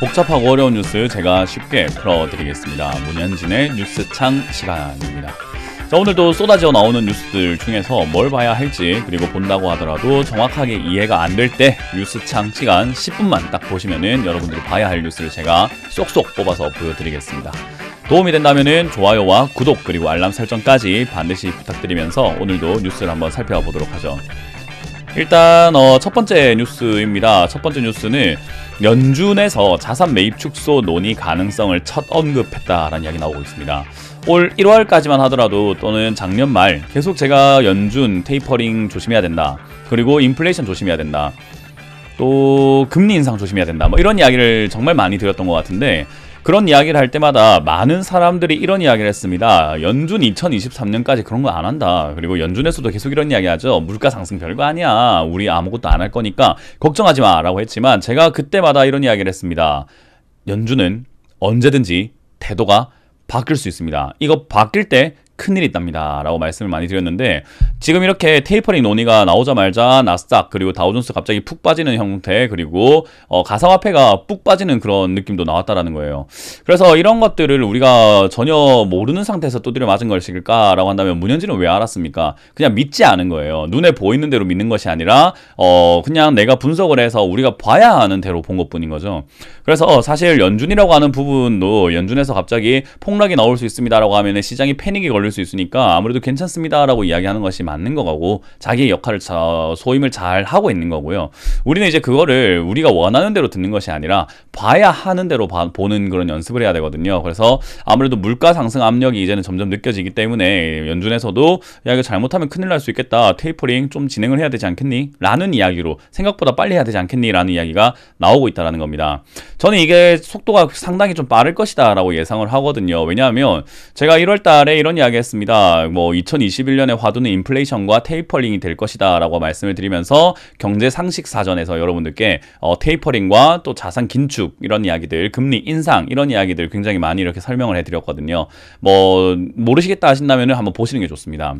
복잡하고 어려운 뉴스 제가 쉽게 풀어드리겠습니다. 문현진의 뉴스창 시간입니다. 자, 오늘도 쏟아져 나오는 뉴스들 중에서 뭘 봐야 할지 그리고 본다고 하더라도 정확하게 이해가 안 될 때 뉴스창 시간 10분만 딱 보시면은 여러분들이 봐야 할 뉴스를 제가 쏙쏙 뽑아서 보여드리겠습니다. 도움이 된다면은 좋아요와 구독 그리고 알람 설정까지 반드시 부탁드리면서 오늘도 뉴스를 한번 살펴보도록 하죠. 일단 어, 첫 번째 뉴스입니다. 첫 번째 뉴스는 연준에서 자산 매입 축소 논의 가능성을 첫 언급했다라는 이야기 나오고 있습니다. 올 1월까지만 하더라도 또는 작년 말 계속 제가 연준 테이퍼링 조심해야 된다. 그리고 인플레이션 조심해야 된다. 또 금리 인상 조심해야 된다. 뭐 이런 이야기를 정말 많이 드렸던 것 같은데 그런 이야기를 할 때마다 많은 사람들이 이런 이야기를 했습니다. 연준 2023년까지 그런 거 안 한다. 그리고 연준에서도 계속 이런 이야기 하죠. 물가 상승 별거 아니야. 우리 아무것도 안 할 거니까 걱정하지 마. 라고 했지만 제가 그때마다 이런 이야기를 했습니다. 연준은 언제든지 태도가 바뀔 수 있습니다. 이거 바뀔 때 큰일이 있답니다. 라고 말씀을 많이 드렸는데 지금 이렇게 테이퍼링 논의가 나오자말자 나스닥 그리고 다우존스 갑자기 푹 빠지는 형태 그리고 어, 가상화폐가 푹 빠지는 그런 느낌도 나왔다라는 거예요. 그래서 이런 것들을 우리가 전혀 모르는 상태에서 또들여 맞은 것일까라고 한다면 문현진은 왜 알았습니까? 그냥 믿지 않은 거예요. 눈에 보이는 대로 믿는 것이 아니라 어, 그냥 내가 분석을 해서 우리가 봐야 하는 대로 본 것뿐인 거죠. 그래서 사실 연준이라고 하는 부분도 연준에서 갑자기 폭락이 나올 수 있습니다라고 하면 시장이 패닉이 걸릴 들을 수 있으니까 아무래도 괜찮습니다라고 이야기하는 것이 맞는 거고 자기의 역할을 저, 소임을 잘 하고 있는 거고요. 우리는 이제 그거를 우리가 원하는 대로 듣는 것이 아니라 봐야 하는 대로 봐, 보는 그런 연습을 해야 되거든요. 그래서 아무래도 물가 상승 압력이 이제는 점점 느껴지기 때문에 연준에서도 야 이거 잘못하면 큰일 날 수 있겠다. 테이퍼링 좀 진행을 해야 되지 않겠니? 라는 이야기로 생각보다 빨리 해야 되지 않겠니? 라는 이야기가 나오고 있다는 라 겁니다. 저는 이게 속도가 상당히 좀 빠를 것이다 라고 예상을 하거든요. 왜냐하면 제가 1월 달에 이런 이야기 이야했습니다뭐 2021년의 화두는 인플레이션과 테이퍼링이 될 것이다 라고 말씀을 드리면서 경제 상식 사전에서 여러분들께 어, 테이퍼링과 또 자산 긴축 이런 이야기들 금리 인상 이런 이야기들 굉장히 많이 이렇게 설명을 해드렸거든요. 뭐 모르시겠다 하신다면 한번 보시는 게 좋습니다.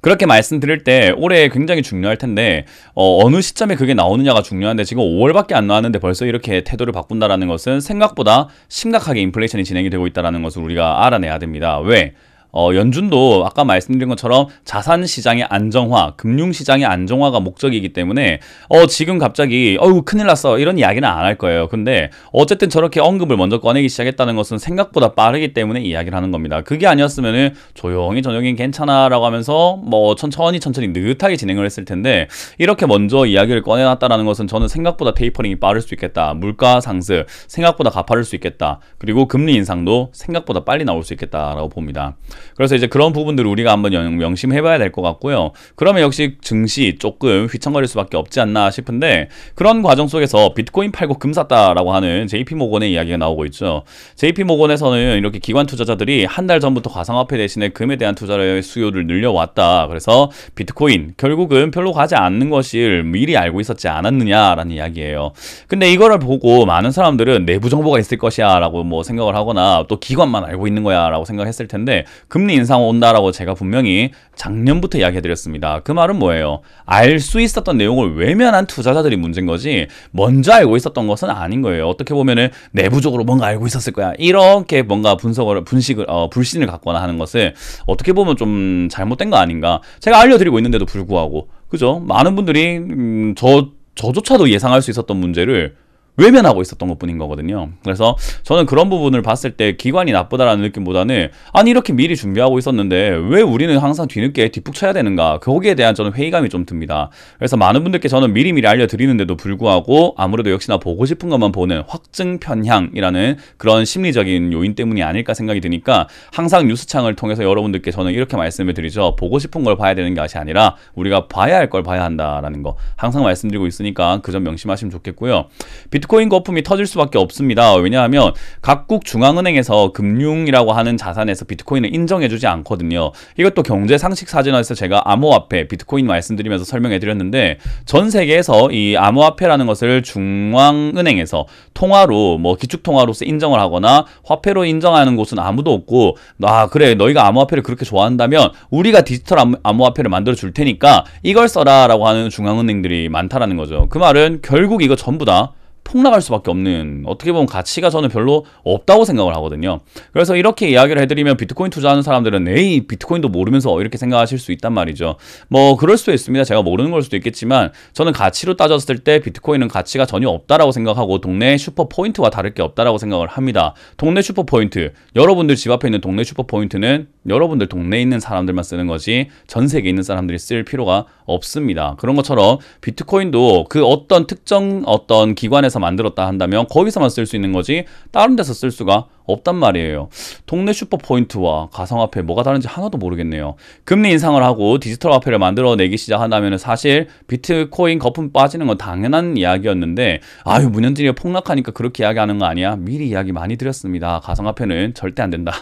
그렇게 말씀드릴 때 올해 굉장히 중요할 텐데 어, 느 시점에 그게 나오느냐가 중요한데 지금 5월밖에 안 나왔는데 벌써 이렇게 태도를 바꾼다라는 것은 생각보다 심각하게 인플레이션이 진행이 되고 있다는 것을 우리가 알아내야 됩니다. 왜? 어, 연준도 아까 말씀드린 것처럼 자산 시장의 안정화, 금융 시장의 안정화가 목적이기 때문에 어, 지금 갑자기 어우 큰일 났어 이런 이야기는 안 할 거예요. 근데 어쨌든 저렇게 언급을 먼저 꺼내기 시작했다는 것은 생각보다 빠르기 때문에 이야기를 하는 겁니다. 그게 아니었으면 조용히 저녁엔 괜찮아라고 하면서 뭐 천천히 천천히 느긋하게 진행을 했을 텐데 이렇게 먼저 이야기를 꺼내놨다라는 것은 저는 생각보다 테이퍼링이 빠를 수 있겠다. 물가 상승 생각보다 가파를 수 있겠다. 그리고 금리 인상도 생각보다 빨리 나올 수 있겠다라고 봅니다. 그래서 이제 그런 부분들을 우리가 한번 명심해 봐야 될 것 같고요. 그러면 역시 증시 조금 휘청거릴 수밖에 없지 않나 싶은데 그런 과정 속에서 비트코인 팔고 금 샀다라고 하는 JP모건의 이야기가 나오고 있죠. JP모건에서는 이렇게 기관 투자자들이 한 달 전부터 가상화폐 대신에 금에 대한 투자의 수요를 늘려왔다. 그래서 비트코인 결국은 별로 가지 않는 것을 미리 알고 있었지 않았느냐라는 이야기예요. 근데 이거를 보고 많은 사람들은 내부 정보가 있을 것이야 라고 뭐 생각을 하거나 또 기관만 알고 있는 거야 라고 생각했을 텐데 금리 인상 온다라고 제가 분명히 작년부터 이야기해드렸습니다. 그 말은 뭐예요? 알 수 있었던 내용을 외면한 투자자들이 문제인 거지 먼저 알고 있었던 것은 아닌 거예요. 어떻게 보면은 내부적으로 뭔가 알고 있었을 거야. 이렇게 뭔가 분석을 분식을 어, 불신을 갖거나 하는 것을 어떻게 보면 좀 잘못된 거 아닌가? 제가 알려드리고 있는데도 불구하고 그죠? 많은 분들이 음, 저 저조차도 예상할 수 있었던 문제를 외면하고 있었던 것 뿐인 거거든요. 그래서 저는 그런 부분을 봤을 때 기관이 나쁘다라는 느낌보다는 아니 이렇게 미리 준비하고 있었는데 왜 우리는 항상 뒤늦게 뒷북쳐야 되는가 거기에 대한 저는 회의감이 좀 듭니다. 그래서 많은 분들께 저는 미리미리 알려드리는데도 불구하고 아무래도 역시나 보고 싶은 것만 보는 확증 편향이라는 그런 심리적인 요인 때문이 아닐까 생각이 드니까 항상 뉴스창을 통해서 여러분들께 저는 이렇게 말씀을 드리죠. 보고 싶은 걸 봐야 되는 것이 아니라 우리가 봐야 할 걸 봐야 한다라는 거 항상 말씀드리고 있으니까 그 점 명심하시면 좋겠고요. 비트 비트코인 거품이 터질 수밖에 없습니다. 왜냐하면 각국 중앙은행에서 금융이라고 하는 자산에서 비트코인을 인정해주지 않거든요. 이것도 경제 상식 사진화에서 제가 암호화폐 비트코인 말씀드리면서 설명해드렸는데 전 세계에서 이 암호화폐라는 것을 중앙은행에서 통화로 뭐 기축통화로서 인정을 하거나 화폐로 인정하는 곳은 아무도 없고 아 그래 너희가 암호화폐를 그렇게 좋아한다면 우리가 디지털 암호화폐를 만들어 줄 테니까 이걸 써라라고 하는 중앙은행들이 많다라는 거죠. 그 말은 결국 이거 전부 다 폭락할 수밖에 없는 어떻게 보면 가치가 저는 별로 없다고 생각을 하거든요. 그래서 이렇게 이야기를 해드리면 비트코인 투자하는 사람들은 에이 비트코인도 모르면서 이렇게 생각하실 수 있단 말이죠. 뭐 그럴 수도 있습니다. 제가 모르는 걸 수도 있겠지만 저는 가치로 따졌을 때 비트코인은 가치가 전혀 없다라고 생각하고 동네 슈퍼 포인트와 다를 게 없다라고 생각을 합니다. 동네 슈퍼 포인트 여러분들 집 앞에 있는 동네 슈퍼 포인트는 여러분들 동네에 있는 사람들만 쓰는 거지 전 세계에 있는 사람들이 쓸 필요가 없습니다. 그런 것처럼 비트코인도 그 어떤 특정 어떤 기관에서 만들었다 한다면 거기서만 쓸 수 있는 거지 다른 데서 쓸 수가 없단 말이에요. 동네 슈퍼포인트와 가상화폐 뭐가 다른지 하나도 모르겠네요. 금리 인상을 하고 디지털 화폐를 만들어내기 시작한다면 사실 비트코인 거품 빠지는 건 당연한 이야기였는데 아유 문현진이 폭락하니까 그렇게 이야기하는 거 아니야? 미리 이야기 많이 드렸습니다. 가상화폐는 절대 안 된다.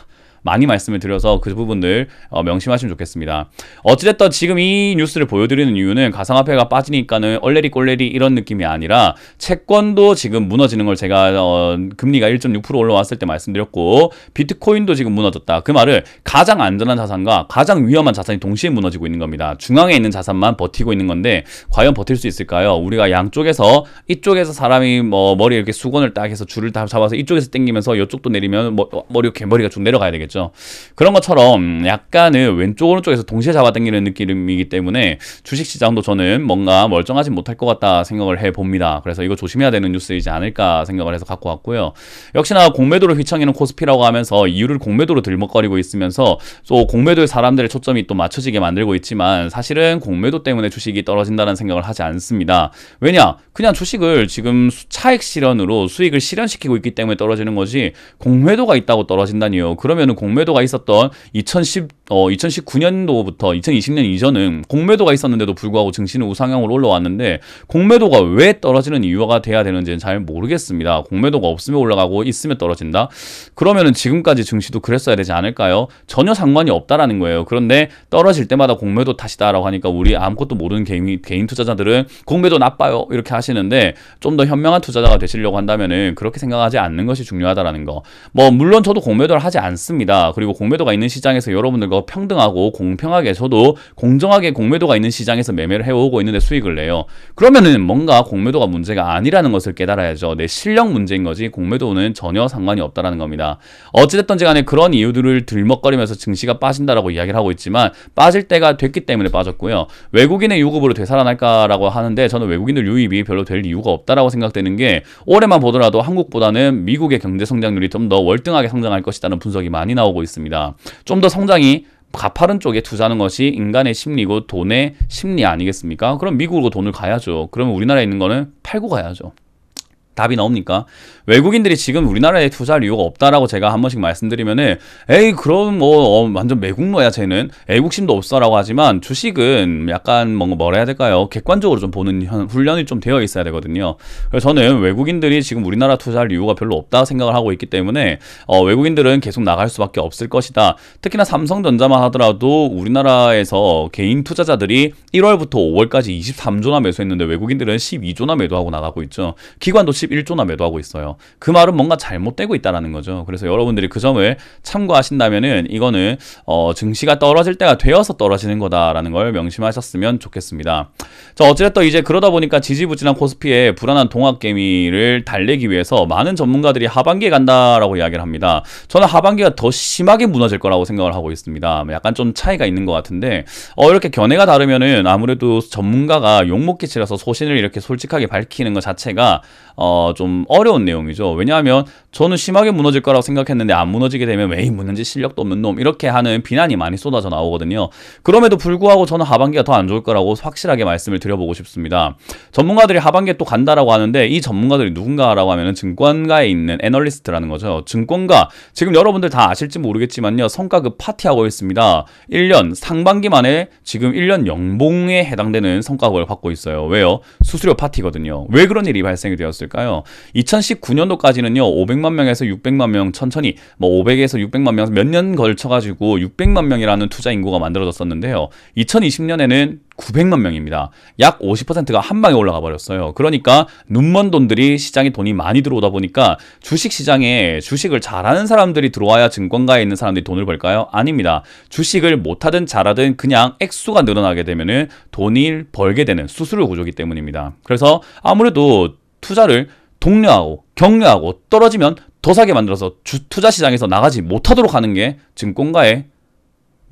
많이 말씀을 드려서 그 부분들 어, 명심하시면 좋겠습니다. 어찌됐든 지금 이 뉴스를 보여드리는 이유는 가상화폐가 빠지니까는 얼레리 꼴레리 이런 느낌이 아니라 채권도 지금 무너지는 걸 제가 어, 금리가 1.6% 올라왔을 때 말씀드렸고 비트코인도 지금 무너졌다. 그 말을 가장 안전한 자산과 가장 위험한 자산이 동시에 무너지고 있는 겁니다. 중앙에 있는 자산만 버티고 있는 건데 과연 버틸 수 있을까요? 우리가 양쪽에서 이쪽에서 사람이 뭐 머리에 이렇게 수건을 딱 해서 줄을 다 잡아서 이쪽에서 당기면서 이쪽도 내리면 뭐, 머리 이렇게 머리가 쭉 내려가야 되겠죠. 있죠. 그렇죠. 그런 것처럼 약간은 왼쪽 오른쪽에서 동시에 잡아당기는 느낌이기 때문에 주식시장도 저는 뭔가 멀쩡하지 못할 것 같다 생각을 해봅니다. 그래서 이거 조심해야 되는 뉴스이지 않을까 생각을 해서 갖고 왔고요. 역시나 공매도를 휘청이는 코스피라고 하면서 이유를 공매도로 들먹거리고 있으면서 또 공매도의 사람들의 초점이 또 맞춰지게 만들고 있지만 사실은 공매도 때문에 주식이 떨어진다는 생각을 하지 않습니다. 왜냐? 그냥 주식을 지금 차액 실현으로 수익을 실현시키고 있기 때문에 떨어지는 거지 공매도가 있다고 떨어진다니요. 그러면 공매도가 있었던 2010 어, 2019년도부터 2020년 이전은 공매도가 있었는데도 불구하고 증시는 우상향으로 올라왔는데 공매도가 왜 떨어지는 이유가 돼야 되는지는 잘 모르겠습니다. 공매도가 없으면 올라가고 있으면 떨어진다. 그러면은 지금까지 증시도 그랬어야 되지 않을까요? 전혀 상관이 없다라는 거예요. 그런데 떨어질 때마다 공매도 탓이다라고 하니까 우리 아무것도 모르는 개인, 개인 투자자들은 공매도 나빠요 이렇게 하시는데 좀 더 현명한 투자자가 되시려고 한다면은 그렇게 생각하지 않는 것이 중요하다라는 거. 뭐 물론 저도 공매도를 하지 않습니다. 그리고 공매도가 있는 시장에서 여러분들과 더 평등하고 공평하게 저도 공정하게 공매도가 있는 시장에서 매매를 해오고 있는데 수익을 내요. 그러면은 뭔가 공매도가 문제가 아니라는 것을 깨달아야죠. 내 실력 문제인 거지 공매도는 전혀 상관이 없다라는 겁니다. 어찌됐든지 간에 그런 이유들을 들먹거리면서 증시가 빠진다라고 이야기를 하고 있지만 빠질 때가 됐기 때문에 빠졌고요. 외국인의 유급으로 되살아날까라고 하는데 저는 외국인들 유입이 별로 될 이유가 없다라고 생각되는 게 올해만 보더라도 한국보다는 미국의 경제 성장률이 좀 더 월등하게 성장할 것이라는 분석이 많이 나오고 있습니다. 좀 더 성장이 가파른 쪽에 투자하는 것이 인간의 심리고 돈의 심리 아니겠습니까? 그럼 미국으로 돈을 가야죠. 그러면 우리나라에 있는 거는 팔고 가야죠. 답이 나옵니까? 외국인들이 지금 우리나라에 투자할 이유가 없다라고 제가 한 번씩 말씀드리면은 에이 그럼 뭐 어, 완전 매국노야 쟤는 애국심도 없어라고 하지만 주식은 약간 뭔가 뭐라 해야 될까요? 객관적으로 좀 보는 훈련이 좀 되어 있어야 되거든요. 그래서 저는 외국인들이 지금 우리나라 투자할 이유가 별로 없다 생각을 하고 있기 때문에 어, 외국인들은 계속 나갈 수밖에 없을 것이다. 특히나 삼성전자만 하더라도 우리나라에서 개인 투자자들이 1월부터 5월까지 23조나 매수했는데 외국인들은 12조나 매도하고 나가고 있죠. 기관도 10 1 1조나 매도하고 있어요. 그 말은 뭔가 잘못되고 있다는 거죠. 그래서 여러분들이 그 점을 참고하신다면 이거는 어, 증시가 떨어질 때가 되어서 떨어지는 거다라는 걸 명심하셨으면 좋겠습니다. 자, 어찌됐든 이제 그러다 보니까 지지부진한 코스피에 불안한 동학개미를 달래기 위해서 많은 전문가들이 하반기에 간다라고 이야기를 합니다. 저는 하반기가 더 심하게 무너질 거라고 생각을 하고 있습니다. 약간 좀 차이가 있는 것 같은데 어, 이렇게 견해가 다르면은 아무래도 전문가가 욕먹기 치라서 소신을 이렇게 솔직하게 밝히는 것 자체가 어, 좀 어려운 내용이죠. 왜냐하면 저는 심하게 무너질 거라고 생각했는데 안 무너지게 되면 왜무는지 실력도 없는 놈 이렇게 하는 비난이 많이 쏟아져 나오거든요. 그럼에도 불구하고 저는 하반기가 더 안 좋을 거라고 확실하게 말씀을 드려보고 싶습니다. 전문가들이 하반기에 또 간다라고 하는데 이 전문가들이 누군가라고 하면 증권가에 있는 애널리스트라는 거죠. 증권가 지금 여러분들 다 아실지 모르겠지만요. 성과급 파티하고 있습니다. 1년 상반기만에 지금 1년 연봉에 해당되는 성과급을 받고 있어요. 왜요? 수수료 파티거든요. 왜 그런 일이 발생이 되었어요? 있을까요? 2019년도까지는요. 500만 명에서 600만 명 천천히 뭐 500에서 600만 명몇 년 걸쳐 가지고 600만 명이라는 투자 인구가 만들어졌었는데요. 2020년에는 900만 명입니다. 약 50%가 한 방에 올라가 버렸어요. 그러니까 눈먼 돈들이 시장에 돈이 많이 들어오다 보니까 주식 시장에 주식을 잘하는 사람들이 들어와야 증권가에 있는 사람들이 돈을 벌까요? 아닙니다. 주식을 못하든 잘하든 그냥 액수가 늘어나게 되면은 돈을 벌게 되는 수수료 구조기 때문입니다. 그래서 아무래도 투자를 독려하고 격려하고 떨어지면 더 사게 만들어서 주, 투자 시장에서 나가지 못하도록 하는 게 증권가의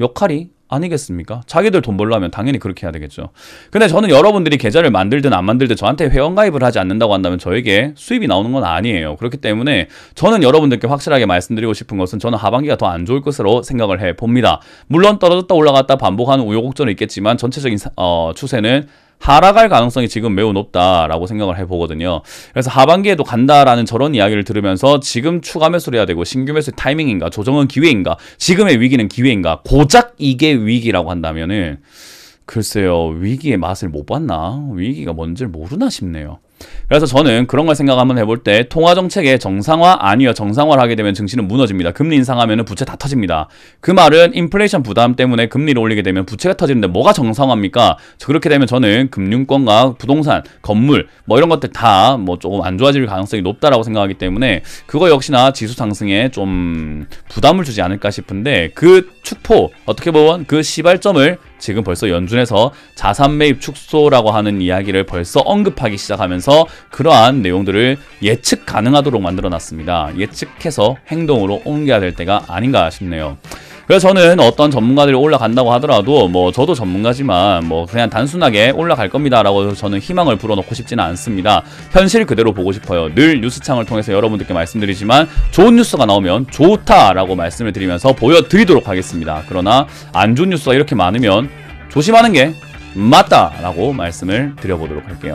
역할이 아니겠습니까? 자기들 돈 벌려면 당연히 그렇게 해야 되겠죠. 근데 저는 여러분들이 계좌를 만들든 안 만들든 저한테 회원가입을 하지 않는다고 한다면 저에게 수입이 나오는 건 아니에요. 그렇기 때문에 저는 여러분들께 확실하게 말씀드리고 싶은 것은 저는 하반기가 더 안 좋을 것으로 생각을 해봅니다. 물론 떨어졌다 올라갔다 반복하는 우여곡절은 있겠지만 전체적인 어, 추세는 하락할 가능성이 지금 매우 높다라고 생각을 해보거든요. 그래서 하반기에도 간다라는 저런 이야기를 들으면서 지금 추가 매수를 해야 되고 신규 매수 타이밍인가 조정은 기회인가 지금의 위기는 기회인가 고작 이게 위기라고 한다면은 글쎄요 위기의 맛을 못 봤나 위기가 뭔지를 모르나 싶네요. 그래서 저는 그런 걸 생각 한번 해볼 때 통화 정책의 정상화 아니요 정상화를 하게 되면 증시는 무너집니다. 금리 인상하면 부채 다 터집니다. 그 말은 인플레이션 부담 때문에 금리를 올리게 되면 부채가 터지는데 뭐가 정상화입니까? 그렇게 되면 저는 금융권과 부동산, 건물 뭐 이런 것들 다 뭐 조금 안 좋아질 가능성이 높다라고 생각하기 때문에 그거 역시나 지수 상승에 좀 부담을 주지 않을까 싶은데 그 축포 어떻게 보면 그 시발점을 지금 벌써 연준에서 자산 매입 축소라고 하는 이야기를 벌써 언급하기 시작하면서 그러한 내용들을 예측 가능하도록 만들어 놨습니다. 예측해서 행동으로 옮겨야 될 때가 아닌가 싶네요. 그래서 저는 어떤 전문가들이 올라간다고 하더라도 뭐 저도 전문가지만 뭐 그냥 단순하게 올라갈 겁니다라고 저는 희망을 불어넣고 싶지는 않습니다. 현실 그대로 보고 싶어요. 늘 뉴스창을 통해서 여러분들께 말씀드리지만 좋은 뉴스가 나오면 좋다라고 말씀을 드리면서 보여드리도록 하겠습니다. 그러나 안 좋은 뉴스가 이렇게 많으면 조심하는 게 맞다라고 말씀을 드려보도록 할게요.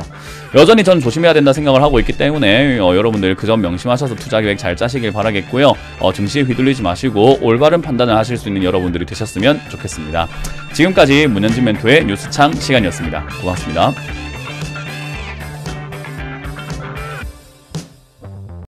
여전히 전 조심해야 된다 생각을 하고 있기 때문에 어, 여러분들 그 점 명심하셔서 투자 계획 잘 짜시길 바라겠고요. 어, 증시에 휘둘리지 마시고 올바른 판단을 하실 수 있는 여러분들이 되셨으면 좋겠습니다. 지금까지 문현진 멘토의 뉴스창 시간이었습니다. 고맙습니다.